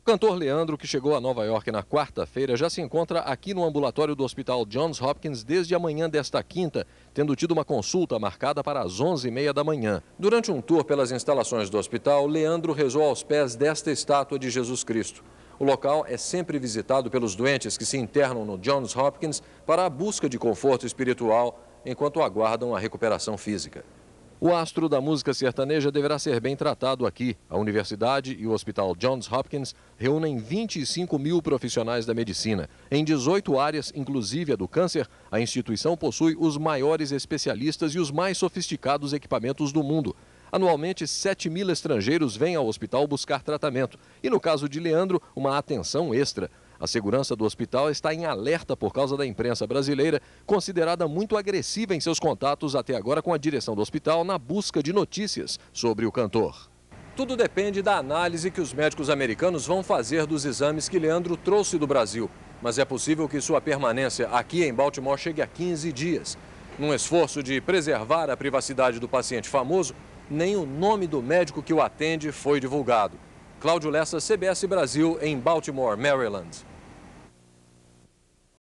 O Cantor Leandro, que chegou a Nova York na quarta-feira, já se encontra aqui no ambulatório do Hospital Johns Hopkins desde a manhã desta quinta, tendo tido uma consulta marcada para as 11h30 da manhã. Durante um tour pelas instalações do hospital, Leandro rezou aos pés desta estátua de Jesus Cristo. O local é sempre visitado pelos doentes que se internam no Johns Hopkins para a busca de conforto espiritual enquanto aguardam a recuperação física. O astro da música sertaneja deverá ser bem tratado aqui. A universidade e o Hospital Johns Hopkins reúnem 25 mil profissionais da medicina. Em 18 áreas, inclusive a do câncer, a instituição possui os maiores especialistas e os mais sofisticados equipamentos do mundo. Anualmente, 7 mil estrangeiros vêm ao hospital buscar tratamento. E no caso de Leandro, uma atenção extra. A segurança do hospital está em alerta por causa da imprensa brasileira, considerada muito agressiva em seus contatos até agora com a direção do hospital na busca de notícias sobre o cantor. Tudo depende da análise que os médicos americanos vão fazer dos exames que Leandro trouxe do Brasil. Mas é possível que sua permanência aqui em Baltimore chegue a 15 dias. Num esforço de preservar a privacidade do paciente famoso, nem o nome do médico que o atende foi divulgado. Cláudio Lessa, CBS Brasil, em Baltimore, Maryland.